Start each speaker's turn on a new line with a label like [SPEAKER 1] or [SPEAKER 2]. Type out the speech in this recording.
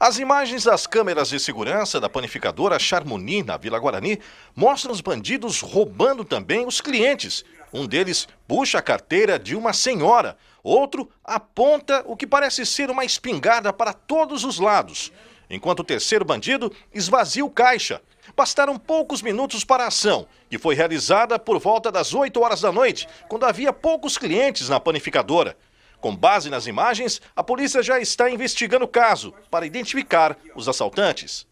[SPEAKER 1] As imagens das câmeras de segurança da panificadora Charmoni, na Vila Guarani, mostram os bandidos roubando também os clientes. Um deles puxa a carteira de uma senhora, outro aponta o que parece ser uma espingarda para todos os lados, enquanto o terceiro bandido esvazia o caixa. Bastaram poucos minutos para a ação, que foi realizada por volta das 8 horas da noite, quando havia poucos clientes na panificadora. Com base nas imagens, a polícia já está investigando o caso para identificar os assaltantes.